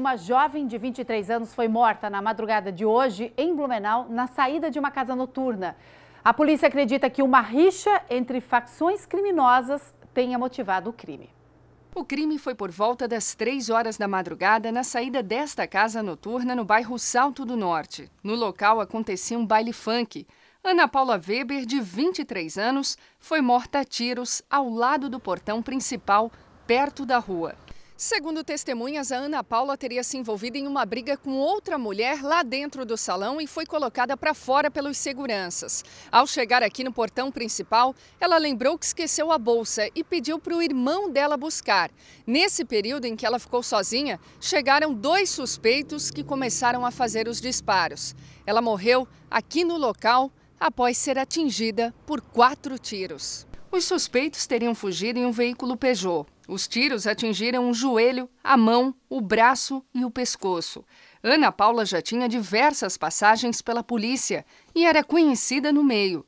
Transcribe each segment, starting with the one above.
Uma jovem de 23 anos foi morta na madrugada de hoje em Blumenau, na saída de uma casa noturna. A polícia acredita que uma rixa entre facções criminosas tenha motivado o crime. O crime foi por volta das 3 horas da madrugada na saída desta casa noturna no bairro Salto do Norte. No local acontecia um baile funk. Ana Paula Weber, de 23 anos, foi morta a tiros ao lado do portão principal, perto da rua. Segundo testemunhas, a Ana Paula teria se envolvido em uma briga com outra mulher lá dentro do salão e foi colocada para fora pelos seguranças. Ao chegar aqui no portão principal, ela lembrou que esqueceu a bolsa e pediu para o irmão dela buscar. Nesse período em que ela ficou sozinha, chegaram dois suspeitos que começaram a fazer os disparos. Ela morreu aqui no local após ser atingida por quatro tiros. Os suspeitos teriam fugido em um veículo Peugeot. Os tiros atingiram o joelho, a mão, o braço e o pescoço. Ana Paula já tinha diversas passagens pela polícia e era conhecida no meio.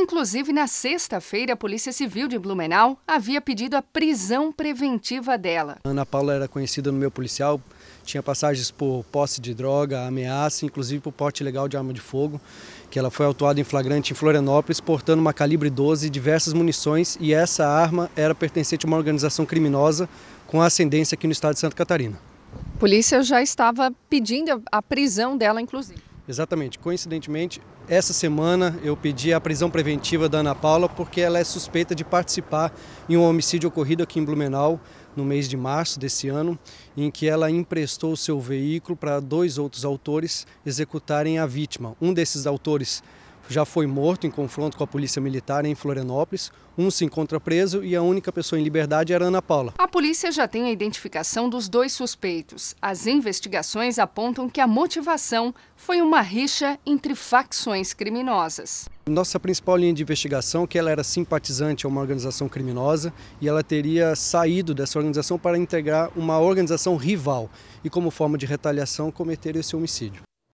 Inclusive, na sexta-feira, a Polícia Civil de Blumenau havia pedido a prisão preventiva dela. Ana Paula era conhecida no meu policial, tinha passagens por posse de droga, ameaça, inclusive por porte ilegal de arma de fogo, que ela foi autuada em flagrante em Florianópolis, portando uma calibre 12 e diversas munições, e essa arma era pertencente a uma organização criminosa com ascendência aqui no estado de Santa Catarina. A polícia já estava pedindo a prisão dela, inclusive. Exatamente. Coincidentemente, essa semana eu pedi a prisão preventiva da Ana Paula porque ela é suspeita de participar em um homicídio ocorrido aqui em Blumenau no mês de março desse ano, em que ela emprestou seu veículo para dois outros autores executarem a vítima. Um desses autores já foi morto em confronto com a polícia militar em Florianópolis. Um se encontra preso e a única pessoa em liberdade era Ana Paula. A polícia já tem a identificação dos dois suspeitos. As investigações apontam que a motivação foi uma rixa entre facções criminosas. Nossa principal linha de investigação é que ela era simpatizante a uma organização criminosa e ela teria saído dessa organização para integrar uma organização rival e como forma de retaliação cometer esse homicídio.